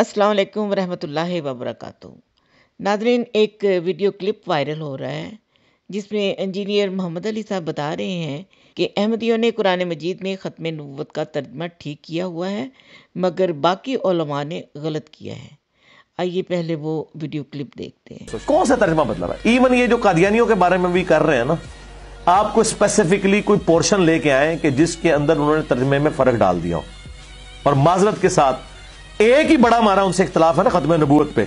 असलकम रहमतुल्लाहि वबरक नादरीन एक वीडियो क्लिप वायरल हो रहा है जिसमें इंजीनियर मोहम्मद अली साहब बता रहे हैं कि अहमदियों ने कुरान मजीद में ख़त्म नवत का तर्जमा ठीक किया हुआ है मगर बाकी ने गलत किया है आइए पहले वो वीडियो क्लिप देखते हैं कौन सा तर्जमा बदला मतलब है इवन ये जो कादियानियों के बारे में भी कर रहे हैं ना आपको स्पेसिफिकली कोई पोर्शन लेके आए कि जिसके अंदर उन्होंने तर्जमे में फर्क डाल दिया हो और माजरत के साथ एक ही बड़ा मारा उनसे इख्तलाफ है ना खत्म नबूत पे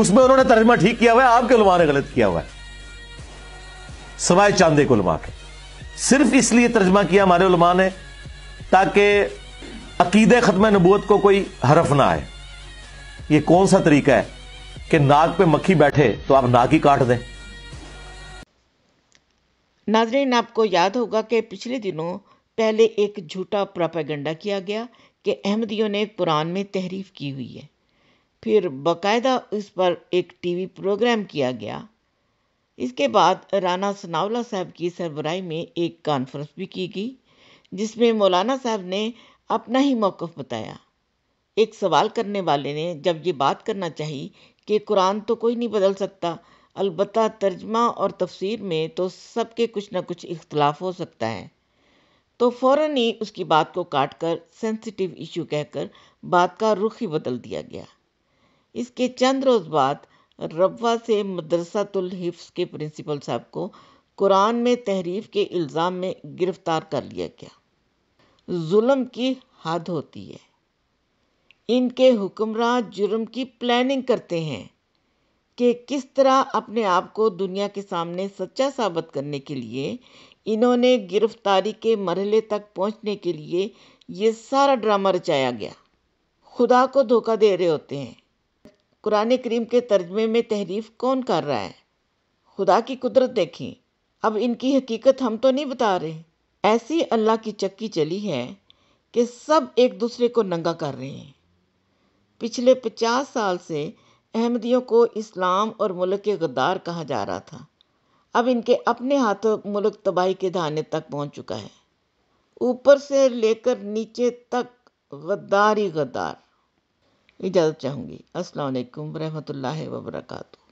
उसमें उन्होंने तर्जमा ठीक किया हुआ है आपके उलमा ने गलत किया हुआ है सवाए चांदे को उलमा के सिर्फ इसलिए तर्जमा किया हमारे उलमा ने ताकि अकीद खत्म नबूत को कोई हरफ ना आए ये कौन सा तरीका है कि नाक पे मक्खी बैठे तो आप नाक ही काट दें नाजरीन आपको याद होगा कि पिछले दिनों पहले एक झूठा प्रापागंडा किया गया कि अहमदियों ने कुरान में तहरीफ की हुई है फिर बाकायदा इस पर एक टीवी प्रोग्राम किया गया इसके बाद राना सनावला साहब की सरबराही में एक कॉन्फ्रेंस भी की गई जिसमें मौलाना साहब ने अपना ही मौक़ बताया एक सवाल करने वाले ने जब ये बात करना चाहिए कि कुरान तो कोई नहीं बदल सकता अलबत् तर्जमा और तफसीर में तो सबके कुछ ना कुछ इख्तलाफ हो सकता है तो फौरन ही उसकी बात को काट कर सेंसिटिव इशू कहकर बात का रुख ही बदल दिया गया इसके चंद रोज़ बाद रबवा से मदरसातुल हिफ्स के प्रिंसिपल साहब को कुरान में तहरीफ के इल्ज़ाम में गिरफ्तार कर लिया गया जुल्म की हद होती है इनके हुक्मरान जुर्म की प्लानिंग करते हैं कि किस तरह अपने आप को दुनिया के सामने सच्चा साबित करने के लिए इन्होंने गिरफ्तारी के मरहले तक पहुंचने के लिए ये सारा ड्रामा रचाया गया खुदा को धोखा दे रहे होते हैं कुरान करीम के तर्जमे में तहरीफ कौन कर रहा है खुदा की कुदरत देखें अब इनकी हकीकत हम तो नहीं बता रहे ऐसी अल्लाह की चक्की चली है कि सब एक दूसरे को नंगा कर रहे हैं पिछले पचास साल से अहमदियों को इस्लाम और मुल्क के गद्दार कहा जा रहा था अब इनके अपने हाथों मुल्क तबाही के दहाने तक पहुंच चुका है ऊपर से लेकर नीचे तक गद्दार ही गद्दार इजाज़त चाहूँगी अस्सलाम वालेकुम रहमतुल्लाहि व बरकातहू